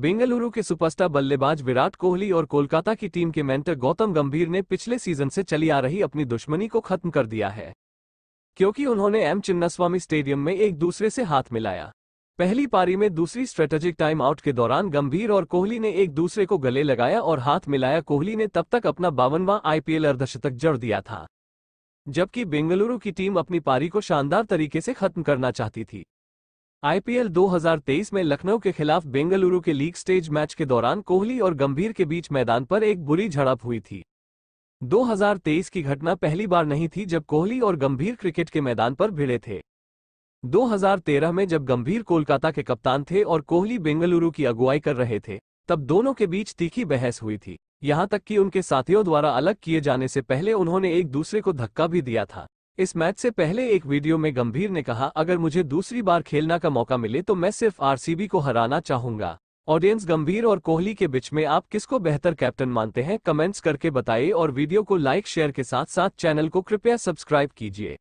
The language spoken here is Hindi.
बेंगलुरु के सुपरस्टार बल्लेबाज विराट कोहली और कोलकाता की टीम के मेंटर गौतम गंभीर ने पिछले सीजन से चली आ रही अपनी दुश्मनी को खत्म कर दिया है क्योंकि उन्होंने एम चिन्नास्वामी स्टेडियम में एक दूसरे से हाथ मिलाया पहली पारी में दूसरी स्ट्रेटेजिक टाइम आउट के दौरान गंभीर और कोहली ने एक दूसरे को गले लगाया और हाथ मिलाया कोहली ने तब तक अपना बावनवा आईपीएल अर्धशतक जड़ दिया था जबकि बेंगलुरु की टीम अपनी पारी को शानदार तरीके से खत्म करना चाहती थी आईपीएल 2023 में लखनऊ के खिलाफ बेंगलुरु के लीग स्टेज मैच के दौरान कोहली और गंभीर के बीच मैदान पर एक बुरी झड़प हुई थी 2023 की घटना पहली बार नहीं थी जब कोहली और गंभीर क्रिकेट के मैदान पर भिड़े थे 2013 में जब गंभीर कोलकाता के कप्तान थे और कोहली बेंगलुरु की अगुवाई कर रहे थे तब दोनों के बीच तीखी बहस हुई थी यहां तक कि उनके साथियों द्वारा अलग किए जाने से पहले उन्होंने एक दूसरे को धक्का भी दिया था इस मैच से पहले एक वीडियो में गंभीर ने कहा अगर मुझे दूसरी बार खेलना का मौका मिले तो मैं सिर्फ आरसीबी को हराना चाहूंगा ऑडियंस गंभीर और कोहली के बीच में आप किसको बेहतर कैप्टन मानते हैं कमेंट्स करके बताइए और वीडियो को लाइक शेयर के साथ साथ चैनल को कृपया सब्सक्राइब कीजिए